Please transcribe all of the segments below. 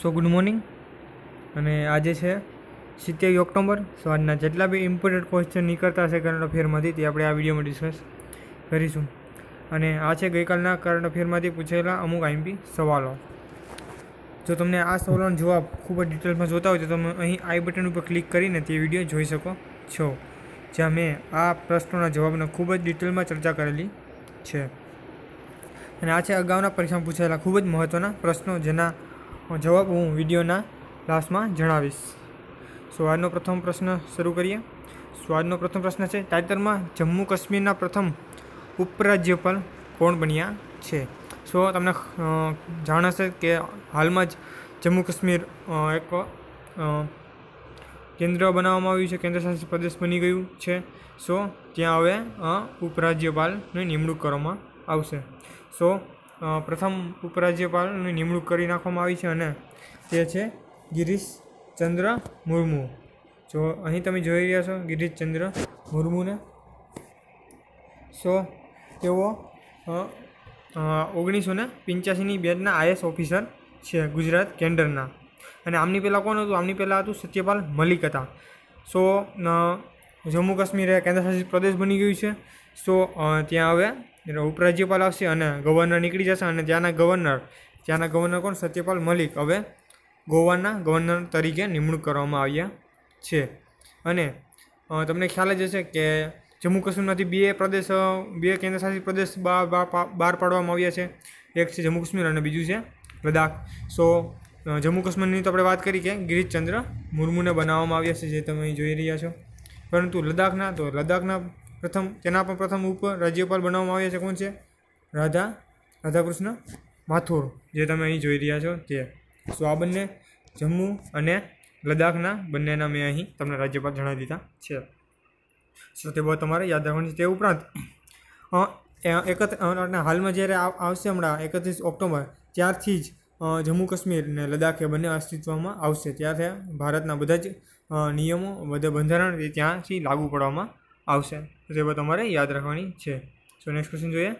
સો good morning અને આજે છે સિત્તેર ઓક્ટોબર સવારના જેટલા બી ઇમ્પોર્ટન્ટ ક્વેશ્ચન નીકળતા હશે કરંટ અફેરમાંથી તે આપણે આ વિડીયોમાં ડિસ્કસ કરીશું અને આ છે ગઈકાલના કરંટ અફેરમાંથી પૂછેલા અમુક આઈએમપી સવાલો જો તમને આ સવાલોનો જવાબ ખૂબ જ ડિટેલમાં જોતા હોય તો તમે અહીં આઈ બટન ઉપર ક્લિક કરીને તે વિડીયો જોઈ શકો છો જ્યાં મેં આ પ્રશ્નોના જવાબને ખૂબ જ ડિટેલમાં ચર્ચા કરેલી છે અને આ છે અગાઉના પરીક્ષામાં પૂછાયેલા ખૂબ જ મહત્ત્વના પ્રશ્નો જેના જવાબ હું વિડીયોના લાસ્ટમાં જણાવીશ સો આજનો પ્રથમ પ્રશ્ન શરૂ કરીએ સો આજનો પ્રથમ પ્રશ્ન છે તાજેતરમાં જમ્મુ કાશ્મીરના પ્રથમ ઉપરાજ્યપાલ કોણ બન્યા છે સો તમને જાણ કે હાલમાં જ જમ્મુ કાશ્મીર એક કેન્દ્ર બનાવવામાં આવ્યું છે કેન્દ્રશાસિત પ્રદેશ બની ગયું છે સો ત્યાં હવે ઉપરાજ્યપાલની નિમણૂક કરવામાં આવશે સો પ્રથમ ઉપરાજ્યપાલની નિમણૂક કરી નાખવામાં આવી છે અને તે છે ગિરીશ ચંદ્ર મુર્મુ જો અહીં તમે જોઈ રહ્યા છો ગિરીશ ચંદ્ર મુર્મુને સો તેઓ ઓગણીસો ને પંચ્યાસીની બેચના આઈએસ ઓફિસર છે ગુજરાત કેન્ડરના અને આમની પહેલાં કોણ હતું આમની પહેલાં હતું સત્યપાલ મલિક હતા સો જમ્મુ કાશ્મીર કેન્દ્રશાસિત પ્રદેશ બની ગયું છે સો ત્યાં હવે એનો ઉપરાજ્યપાલ આવશે અને ગવર્નર નીકળી જશે અને ત્યાંના ગવર્નર ત્યાંના ગવર્નર કોણ સત્યપાલ મલિક હવે ગોવાના ગવર્નર તરીકે નિમણૂક કરવામાં આવ્યા છે અને તમને ખ્યાલ જ હશે કે જમ્મુ કાશ્મીરમાંથી બે પ્રદેશ બે કેન્દ્રશાસિત પ્રદેશ બહાર બહાર પાડવામાં આવ્યા છે એક છે જમ્મુ કાશ્મીર અને બીજું છે લદ્દાખ સો જમ્મુ કાશ્મીરની તો આપણે વાત કરી કે ગિરીશચંદ્ર મુર્મુને બનાવવામાં આવ્યા છે જે તમે જોઈ રહ્યા છો પરંતુ લદ્દાખના તો લદ્દાખના પ્રથમ તેના પણ પ્રથમ ઉપ રાજ્યપાલ બનાવવામાં આવ્યા છે કોણ છે રાધા રાધાકૃષ્ણ માથુર જે તમે અહીં જોઈ રહ્યા છો તે સો આ બંને જમ્મુ અને લદ્દાખના બંનેના મેં અહીં તમને રાજ્યપાલ જણાવી દીધા છે સો તે બહુ તમારે યાદ રાખવાની છે તે ઉપરાંત એકત્ર હાલમાં જ્યારે આવશે હમણાં એકત્રીસ ઓક્ટોબર ત્યારથી જ જમ્મુ કાશ્મીર અને લદ્દાખ એ બંને અસ્તિત્વમાં આવશે ત્યારથી ભારતના બધા જ નિયમો બધા બંધારણ ત્યાંથી લાગુ પાડવામાં આવશે તો તમારે યાદ રાખવાની છે સો નેક્સ્ટ ક્વેશ્ચન જોઈએ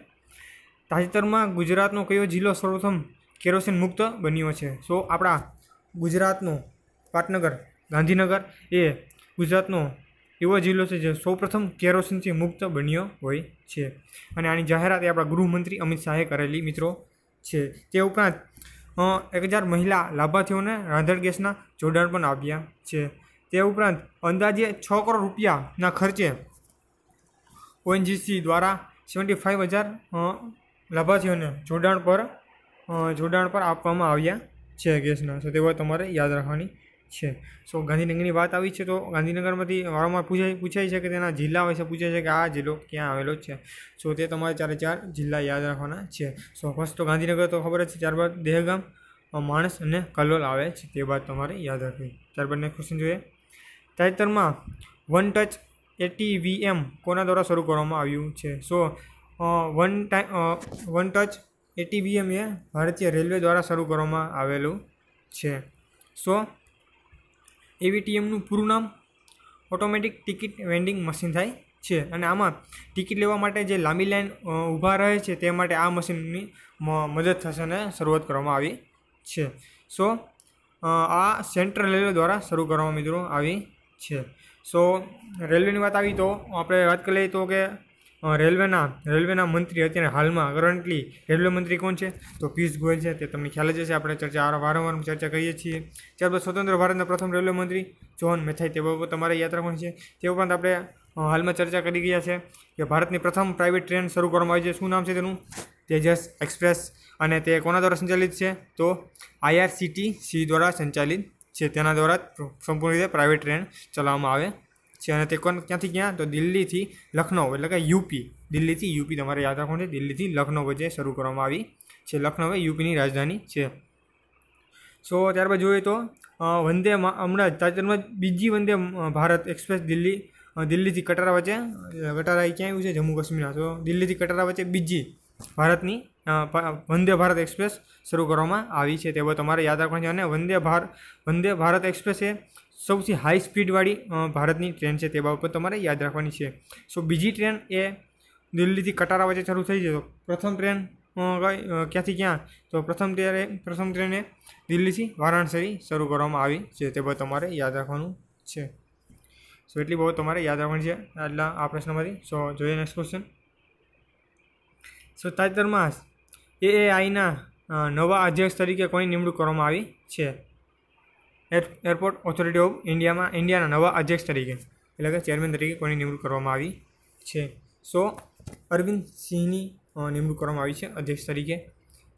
તાજેતરમાં ગુજરાતનો કયો જિલ્લો સર્વપ્રથમ કેરોસીન મુક્ત બન્યો છે સો આપણા ગુજરાતનો પાટનગર ગાંધીનગર એ ગુજરાતનો એવો જિલ્લો છે જે સૌપ્રથમ કેરોસીનથી મુક્ત બન્યો હોય છે અને આની જાહેરાત એ આપણા ગૃહમંત્રી અમિત શાહે કરેલી મિત્રો છે તે ઉપરાંત એક હજાર મહિલા લાભાર્થીઓને રાંધણ ગેસના જોડાણ પણ આપ્યા છે તે ઉપરાંત અંદાજે છ કરોડ રૂપિયાના ખર્ચે ઓએનજીસી દ્વારા સેવન્ટી ફાઇવ હજાર લાભાર્થીઓને જોડાણ પર જોડાણ પર આપવામાં આવ્યા છે ગેસના સો તે વાત તમારે યાદ રાખવાની છે સો ગાંધીનગરની વાત આવી છે તો ગાંધીનગરમાંથી વારંવાર પૂછાય પૂછાય છે કે તેના જિલ્લા વિશે પૂછાય છે કે આ જિલ્લો ક્યાં આવેલો છે સો તે તમારે ચારે ચાર જિલ્લા યાદ રાખવાના છે સો ફર્સ્ટ તો ગાંધીનગર તો ખબર જ છે ત્યારબાદ દેહગામ માણસ અને કલોલ આવે છે તે વાત તમારે યાદ રાખવી ત્યારબાદ નેક્સ્ટ ક્વેશ્ચન જોઈએ તાજેતરમાં વન ટચ એટીવીએમ કોના દ્વારા શરૂ કરવામાં આવ્યું છે so one time one touch ATVM એ ભારતીય રેલવે દ્વારા શરૂ કરવામાં આવેલું છે સો એવીટીએમનું પૂરું નામ ઓટોમેટિક ટિકિટ વેન્ડિંગ મશીન થાય છે અને આમાં ટિકિટ લેવા માટે જે લાંબી લાઈન ઊભા રહે છે તે માટે આ મશીનની મદદ થશે અને શરૂઆત કરવામાં આવી છે સો આ સેન્ટ્રલ રેલવે દ્વારા શરૂ કરવામાં મિત્રો આવી છે સો રેલવેની વાત આવી તો આપણે વાત કરી લઈએ તો કે રેલવેના રેલવેના મંત્રી અત્યારે હાલમાં કરન્ટલી રેલવે મંત્રી કોણ છે તો પિયુષ ગોયલ છે તે તમને ખ્યાલ જ હશે આપણે ચર્ચા વારંવાર ચર્ચા કરીએ છીએ ત્યારબાદ સ્વતંત્ર ભારતના પ્રથમ રેલવે મંત્રી જોન મેથાઈ તે બાબત તમારે યાત્રા કોણ છે તે ઉપરાંત આપણે હાલમાં ચર્ચા કરી ગયા છે કે ભારતની પ્રથમ પ્રાઇવેટ ટ્રેન શરૂ કરવામાં આવી છે શું નામ છે તેનું તેજસ એક્સપ્રેસ અને તે કોના દ્વારા સંચાલિત છે તો આઈઆરસીટીસી દ્વારા સંચાલિત છે તેના દ્વારા સંપૂર્ણ રીતે પ્રાઇવેટ ટ્રેન ચલાવવામાં આવે છે અને તે કોણ ક્યાંથી ક્યાં તો દિલ્હીથી લખનઉ એટલે કે યુપી દિલ્હીથી યુપી તમારે યાદ રાખવાનું છે દિલ્હીથી લખનઉ વચ્ચે શરૂ કરવામાં આવી છે લખનઉ એ યુપીની રાજધાની છે સો ત્યારબાદ જોઈએ તો વંદે હમણાં જ તાજેતરમાં બીજી વંદે ભારત એક્સપ્રેસ દિલ્હી દિલ્હીથી કટારા વચ્ચે કટારા એ ક્યાં આવ્યું છે જમ્મુ કાશ્મીરમાં તો દિલ્હીથી કટારા વચ્ચે બીજી ભારતની વંદે ભારત એક્સપ્રેસ શરૂ કરવામાં આવી છે તે તમારે યાદ રાખવાનું છે અને વંદે ભાર વંદે ભારત એક્સપ્રેસ એ સૌથી હાઈ સ્પીડવાળી ભારતની ટ્રેન છે તે બાબત તમારે યાદ રાખવાની છે સો બીજી ટ્રેન એ દિલ્હીથી કટારા વચ્ચે શરૂ થઈ છે તો પ્રથમ ટ્રેન ક્યાંથી ક્યાં તો પ્રથમ ત્યારે પ્રથમ ટ્રેને દિલ્હીથી વારાણસી શરૂ કરવામાં આવી છે તે બધું તમારે યાદ રાખવાનું છે સો એટલી બહુ તમારે યાદ રાખવાની છે આટલા આ પ્રશ્નમાંથી સો જોઈએ નેક્સ્ટ ક્વેશ્ચન સો તાજેતરમાં એ આઈના નવા અધ્યક્ષ તરીકે કોઈ નિમણૂક કરવામાં આવી છે એરપોર્ટ ઓથોરિટી ઓફ ઇન્ડિયામાં ઇન્ડિયાના નવા અધ્યક્ષ તરીકે એટલે કે ચેરમેન તરીકે કોની નિમણૂક કરવામાં આવી છે સો અરવિંદ સિંહની નિમણૂક કરવામાં આવી છે અધ્યક્ષ તરીકે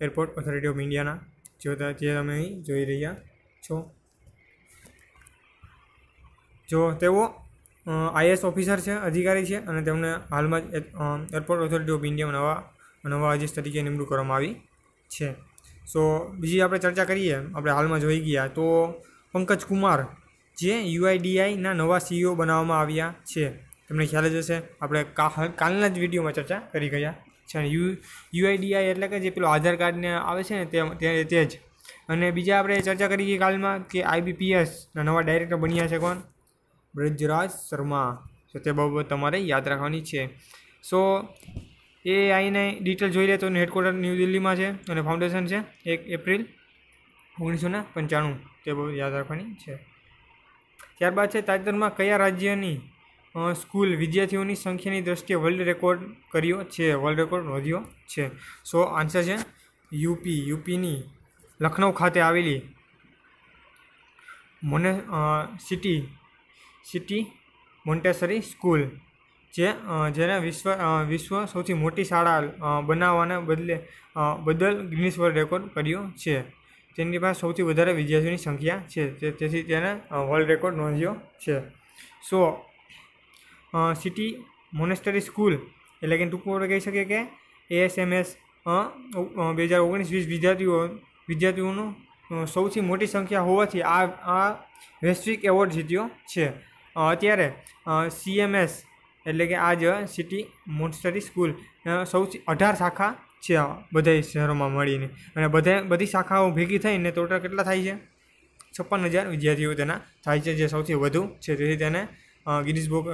એરપોર્ટ ઓથોરિટી ઓફ ઇન્ડિયાના જો જે તમે જોઈ રહ્યા છો જો તેઓ આઈએસ ઓફિસર છે અધિકારી છે અને તેમને હાલમાં જ એરપોર્ટ ઓથોરિટી ઓફ ઇન્ડિયામાં નવા નવા અધ્યક્ષ તરીકે નિમણૂક કરવામાં આવી છે સો બીજી આપણે ચર્ચા કરીએ આપણે હાલમાં જોઈ ગયા તો પંકજ કુમાર જે યુઆઈડીઆઈના નવા સીઈઓ બનાવવામાં આવ્યા છે તમને ખ્યાલ જ હશે આપણે કાલના જ વિડીયોમાં ચર્ચા કરી ગયા છે યુ યુઆઈડીઆઈ એટલે કે જે પેલો આધાર કાર્ડને આવે છે ને તે તે જ અને બીજા આપણે ચર્ચા કરી ગઈ કાલમાં કે આઈબીપીએસના નવા ડાયરેક્ટર બન્યા છે કોણ બ્રજરાજ શર્મા તો તે બાબત તમારે યાદ રાખવાની છે સો એ આઈને ડિટેલ જોઈ લે તો હેડક્વાર્ટર ન્યૂ દિલ્હીમાં છે અને ફાઉન્ડેશન છે એક એપ્રિલ ઓગણીસો ને પંચાણું તે બહુ યાદ રાખવાની છે ત્યારબાદ છે તાજેતરમાં કયા રાજ્યની સ્કૂલ વિદ્યાર્થીઓની સંખ્યાની દ્રષ્ટિએ વર્લ્ડ રેકોર્ડ કર્યો છે વર્લ્ડ રેકોર્ડ નોંધ્યો છે સો આન્સર છે યુપી યુપીની લખનઉ ખાતે આવેલી મોને સિટી સિટી મોન્ટેસરી સ્કૂલ જે જેને વિશ્વ વિશ્વ સૌથી મોટી શાળા બનાવવાના બદલે બદલ ગ્રીનિસ વર્લ્ડ રેકોર્ડ કર્યો છે તેની પાસે સૌથી વધારે વિદ્યાર્થીઓની સંખ્યા છે તેથી તેને વર્લ્ડ રેકોર્ડ નોંધ્યો છે સો સિટી મોનેસ્ટરી સ્કૂલ એટલે કે ટૂંકમાં કહી શકીએ કે એએસએમએસ બે હજાર ઓગણીસ વીસ વિદ્યાર્થીઓ વિદ્યાર્થીઓનું સૌથી મોટી સંખ્યા હોવાથી આ આ વૈશ્વિક એવોર્ડ જીત્યો છે અત્યારે સીએમએસ એટલે કે આ જ સિટી મોન્સ્ટરી સ્કૂલ સૌથી અઢાર શાખા છે આવા બધાય શહેરોમાં મળીને અને બધા બધી શાખાઓ ભેગી થઈને ટોટલ કેટલા થાય છે છપ્પન હજાર વિદ્યાર્થીઓ તેના થાય છે જે સૌથી વધુ છે તેથી તેને ગિનિસ બુક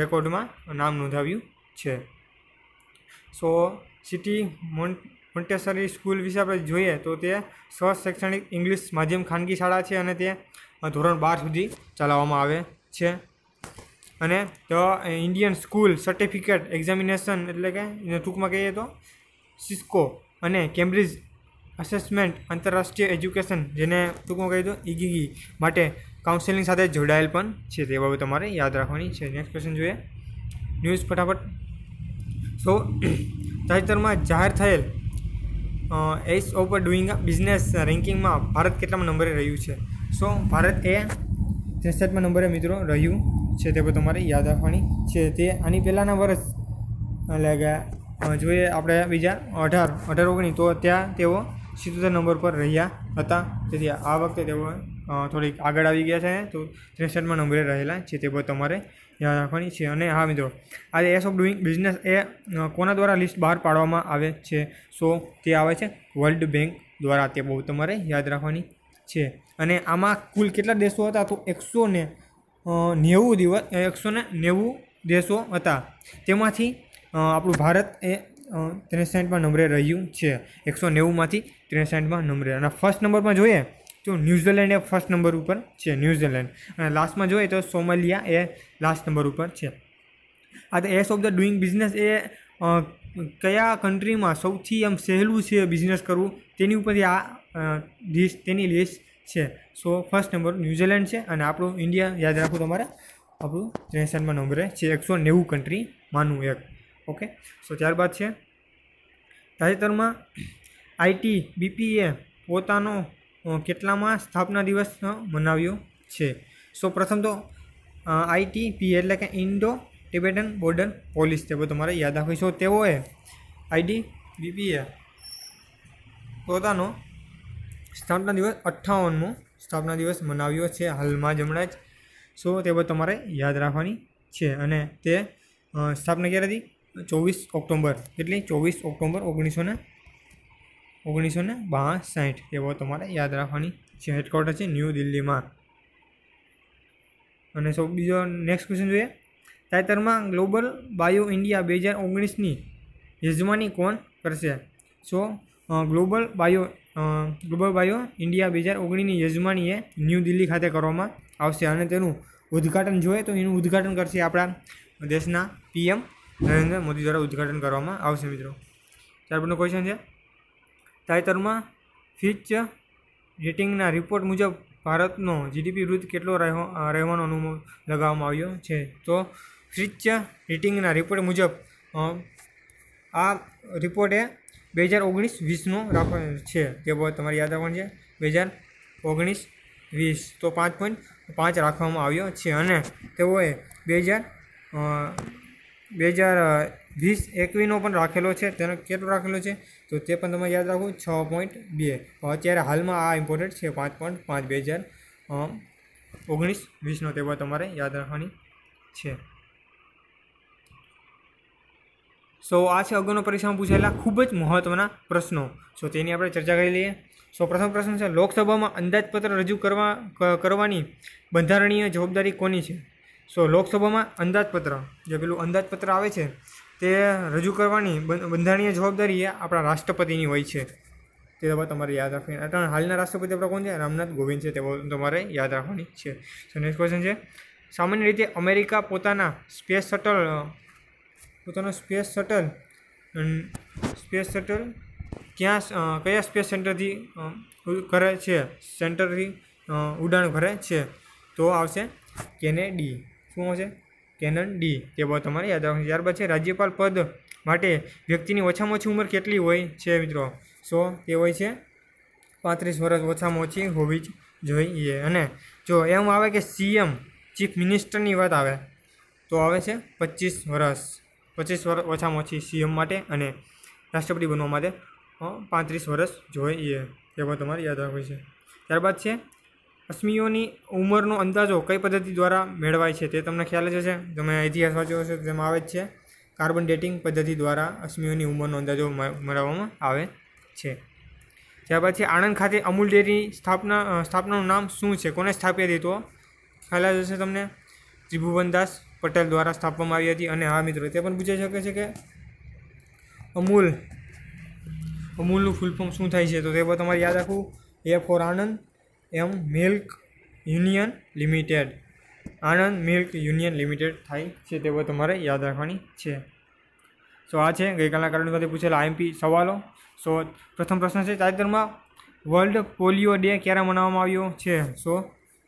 રેકોર્ડમાં નામ નોંધાવ્યું છે સો સિટી મોન્ટેસરી સ્કૂલ વિશે આપણે જોઈએ તો તે શૈક્ષણિક ઇંગ્લિશ માધ્યમ ખાનગી શાળા છે અને તે ધોરણ બાર સુધી ચલાવવામાં આવે છે અને the Indian school certificate examination એટલે કે ટૂંકમાં કહીએ તો સિસ્કો અને કેમ્બ્રિજ અસેસમેન્ટ આંતરરાષ્ટ્રીય એજ્યુકેશન જેને ટૂંકમાં કહી દો ઈગીગી માટે કાઉન્સેલિંગ સાથે જોડાયેલ પણ છે તે બાબત તમારે યાદ રાખવાની છે નેક્સ્ટ ક્વેશ્ચન જોઈએ ન્યૂઝ ફટાફટ સો તાજેતરમાં જાહેર થયેલ એસ ઓપર ડુઈંગ બિઝનેસ રેન્કિંગમાં ભારત કેટલામાં નંબરે રહ્યું છે સો ભારત એ ત્રેસઠમાં નંબરે મિત્રો રહ્યું છે તે પણ તમારે યાદ રાખવાની છે તે આની પહેલાંના વર્ષ એટલે કે જોઈએ આપણે બીજા અઢાર અઢાર ઓગણીસ તો ત્યાં તેઓ સિત્તોતેર નંબર પર રહ્યા હતા તેથી આ વખતે તેઓ થોડીક આગળ આવી ગયા છે તો ત્રેસઠમાં નંબરે રહેલા છે તે પણ તમારે યાદ રાખવાની છે અને હા મિત્રો આજે એસ ઓફ ડુઈંગ બિઝનેસ એ કોના દ્વારા લિસ્ટ બહાર પાડવામાં આવે છે સો તે આવે છે વર્લ્ડ બેંક દ્વારા તે બહુ તમારે યાદ રાખવાની છે અને આમાં કુલ કેટલા દેશો હતા તો એકસો ને નેવું દિવસ એકસો ને નેવું દેશો હતા તેમાંથી આપણું ભારત એ ત્રેસઠમાં નંબરે રહ્યું છે એકસો નેવુંમાંથી ત્રેસાઠમાં નંબરે અને ફર્સ્ટ નંબરમાં જોઈએ તો ન્યૂઝીલેન્ડ એ ફર્સ્ટ નંબર ઉપર છે ન્યૂઝીલેન્ડ અને લાસ્ટમાં જોઈએ તો સોમાલિયા એ લાસ્ટ નંબર ઉપર છે આ તો ease of the doing business એ કયા કન્ટ્રીમાં સૌથી આમ સહેલું છે બિઝનેસ કરવું તેની ઉપરથી આ લિસ્ટ તેની લિસ્ટ છે સો ફર્સ્ટ નંબર ન્યૂઝીલેન્ડ છે અને આપણું ઇન્ડિયા યાદ રાખવું તમારે આપણું ત્રેસઠમાં નંબરે છે એકસો નેવું કન્ટ્રી માનું એક ઓકે સો ત્યારબાદ છે તાજેતરમાં આઈટી બીપીએ પોતાનો કેટલામાં સ્થાપના દિવસ મનાવ્યો છે સો પ્રથમ તો આઈટીપી એટલે કે ઇન્ડો ટિબેટન બોર્ડર પોલીસ તે તમારે યાદ રાખવી છો તેઓએ આઈટી બીપીએ પોતાનો સ્થાપના દિવસ અઠ્ઠાવનમો સ્થાપના દિવસ મનાવ્યો છે હાલમાં જ હમણાં જ સો તે બધું તમારે યાદ રાખવાની છે અને તે સ્થાપના ક્યારે હતી ચોવીસ ઓક્ટોબર એટલે ચોવીસ ઓક્ટોબર ઓગણીસો ને ઓગણીસો ને બાસઠ એવો તમારે યાદ રાખવાની જે હેડક્વાર્ટર છે ન્યૂ દિલ્હીમાં અને સૌ બીજો નેક્સ્ટ ક્વેશ્ચન જોઈએ તાજેતરમાં ગ્લોબલ બાયો ઇન્ડિયા બે હજાર ઓગણીસની યજમાની કોણ કરશે so global bio global bio India બે હજાર ઓગણીસની યજમાની એ ન્યૂ દિલ્હી ખાતે કરવામાં આવશે અને તેનું ઉદ્ઘાટન જોઈએ તો એનું ઉદ્ઘાટન કરશે આપણા દેશના પીએમ નરેન્દ્ર મોદી દ્વારા ઉદ્ઘાટન કરવામાં આવશે મિત્રો ત્યાર પરનો ક્વેશ્ચન છે તાજેતરમાં ફિચ રેટિંગના રિપોર્ટ મુજબ ભારતનો જીડીપી વૃદ્ધ કેટલો રહેવાનો અનુભવ લગાવવામાં આવ્યો છે તો ફિચ રેટિંગના રિપોર્ટ મુજબ આ રિપોર્ટે બે હજાર ઓગણીસ વીસનો રાખ છે તે બાબત તમારે યાદ રાખવાનું છે બે હજાર ઓગણીસ વીસ તો પાંચ પોઈન્ટ પાંચ રાખવામાં આવ્યો છે અને તેઓએ બે હજાર બે હજાર વીસ એકવીનો પણ રાખેલો છે તેનો કેટલો રાખેલો છે તો તે પણ તમે યાદ રાખો છ પોઈન્ટ બે અત્યારે હાલમાં આ ઇમ્પોર્ટન્ટ છે પાંચ પોઈન્ટ પાંચ બે હજાર ઓગણીસ વીસનો તહેવાર તમારે યાદ રાખવાની છે સો આ છે અગાઉના પરીક્ષામાં પૂછાયેલા ખૂબ જ મહત્ત્વના પ્રશ્નો સો તેની આપણે ચર્ચા કરી લઈએ સો પ્રથમ પ્રશ્ન છે લોકસભામાં અંદાજપત્ર રજૂ કરવા કરવાની બંધારણીય જવાબદારી કોની છે સો લોકસભામાં અંદાજપત્ર જે પેલું અંદાજપત્ર આવે છે તે રજૂ કરવાની બંધારણીય જવાબદારી એ આપણા રાષ્ટ્રપતિની હોય છે તે બાબત તમારે યાદ રાખવી કારણ હાલના રાષ્ટ્રપતિ આપણા કોણ છે રામનાથ ગોવિંદ છે તે તમારે યાદ રાખવાની છે સો નેક્સ્ટ ક્વેશ્ચન છે સામાન્ય રીતે અમેરિકા પોતાના સ્પેસ શટલ પોતાનો સ્પેસ શટલ સ્પેસ શટલ ક્યાં કયા સ્પેસ સેન્ટરથી કરે છે સેન્ટરથી ઉડાણ ભરે છે તો આવશે કેનેડી શું હશે કેનન ડી તે બાબત તમારે યાદ રાખવાનું ત્યારબાદ છે રાજ્યપાલ પદ માટે વ્યક્તિની ઓછામાં ઓછી ઉંમર કેટલી હોય છે મિત્રો સો તે હોય છે પાંત્રીસ વર્ષ ઓછામાં ઓછી હોવી જ જોઈએ અને જો એમ આવે કે સીએમ ચીફ મિનિસ્ટરની વાત આવે તો આવે છે પચીસ વર્ષ પચીસ વર્ષ ઓછામાં ઓછી સીએમ માટે અને રાષ્ટ્રપતિ બનવા માટે પાંત્રીસ વર્ષ જોઈએ તે પણ તમારે યાદ રાખવું છે ત્યારબાદ છે અશ્મીઓની ઉંમરનો અંદાજો કઈ પદ્ધતિ દ્વારા મેળવાય છે તે તમને ખ્યાલ જ હશે તમે ઇતિહાસ વાંચ્યો હશે તેમાં આવે જ છે કાર્બન ડેટિંગ પદ્ધતિ દ્વારા અશ્મીઓની ઉંમરનો અંદાજો મેળવવામાં આવે છે ત્યાર પછી આણંદ ખાતે અમૂલ ડેરી સ્થાપના સ્થાપનાનું નામ શું છે કોને સ્થાપી હતી તો ખ્યાલ જ હશે તમને ત્રિભુવનદાસ પટેલ દ્વારા સ્થાપવામાં આવી હતી અને હા મિત્રો તે પણ પૂછાઈ શકે છે કે અમૂલ અમૂલનું ફૂલ ફોર્મ શું થાય છે તો તે પણ તમારે યાદ રાખવું A for Anand M milk union limited Anand milk union limited થાય છે તેવો તમારે યાદ રાખવાની છે સો આ છે ગઈકાલના કરંટમાંથી પૂછેલા આઈએમપી સવાલો સો પ્રથમ પ્રશ્ન છે તાજેતરમાં વર્લ્ડ પોલિયો ડે ક્યારે મનાવવામાં આવ્યો છે સો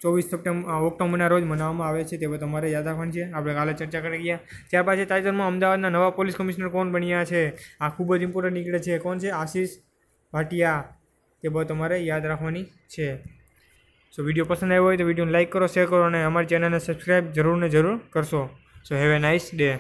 ચોવીસ સપ્ટેમ્બર ઓક્ટોબરના રોજ મનાવવામાં આવે છે તેવો તમારે યાદ રાખવાની છે આપણે કાલે ચર્ચા કરી ગયા ત્યાર છે તાજેતરમાં અમદાવાદના નવા પોલીસ કમિશનર કોણ બન્યા છે આ ખૂબ જ ઇમ્પોર્ટન્ટ નીકળે છે કોણ છે આશીષ ભાટિયા તે બધું તમારે યાદ રાખવાની છે સો વિડીયો પસંદ આવ્યો હોય તો વિડીયોને લાઇક કરો શેર કરો અને અમારી ચેનલને સબસ્ક્રાઈબ જરૂર ને જરૂર કરશો so have a nice day